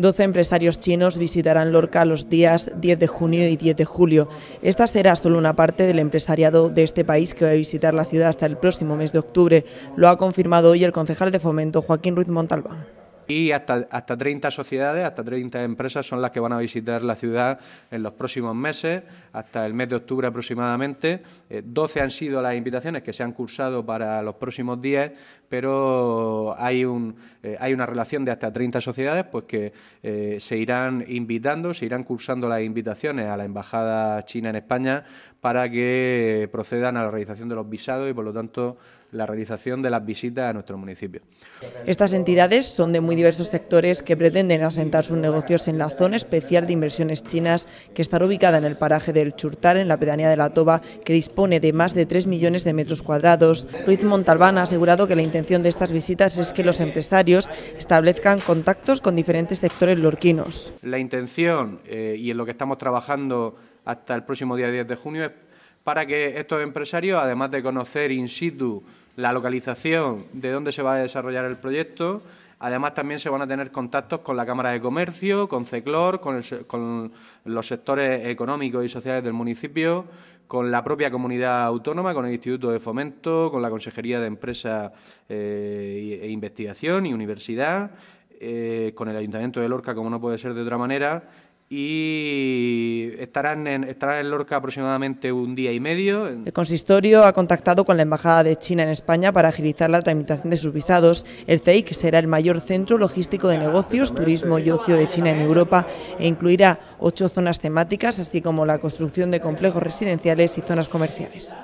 12 empresarios chinos visitarán Lorca los días 10 de junio y 10 de julio. Esta será solo una parte del empresariado de este país que va a visitar la ciudad hasta el próximo mes de octubre. Lo ha confirmado hoy el concejal de fomento Joaquín Ruiz Montalbán. Y hasta, hasta 30 sociedades, hasta 30 empresas son las que van a visitar la ciudad en los próximos meses, hasta el mes de octubre aproximadamente. 12 eh, han sido las invitaciones que se han cursado para los próximos días, pero hay, un, eh, hay una relación de hasta 30 sociedades pues que eh, se irán invitando, se irán cursando las invitaciones a la Embajada China en España para que procedan a la realización de los visados y, por lo tanto, la realización de las visitas a nuestro municipio. Estas entidades son de muy diversos sectores que pretenden asentar sus negocios en la zona especial de inversiones chinas que estará ubicada en el paraje del Churtar, en la pedanía de La Toba, que dispone de más de 3 millones de metros cuadrados. Ruiz Montalbán ha asegurado que la intención de estas visitas es que los empresarios establezcan contactos con diferentes sectores lorquinos. La intención eh, y en lo que estamos trabajando hasta el próximo día 10 de junio es para que estos empresarios, además de conocer in situ la localización de dónde se va a desarrollar el proyecto, Además, también se van a tener contactos con la Cámara de Comercio, con CECLOR, con, los sectores económicos y sociales del municipio, con la propia comunidad autónoma, con el Instituto de Fomento, con la Consejería de Empresa eh, e Investigación y Universidad, eh, con el Ayuntamiento de Lorca, como no puede ser de otra manera, y estarán en, Lorca aproximadamente un día y medio. El consistorio ha contactado con la Embajada de China en España para agilizar la tramitación de sus visados. El CEIC será el mayor centro logístico de negocios, turismo y ocio de China en Europa e incluirá ocho zonas temáticas, así como la construcción de complejos residenciales y zonas comerciales.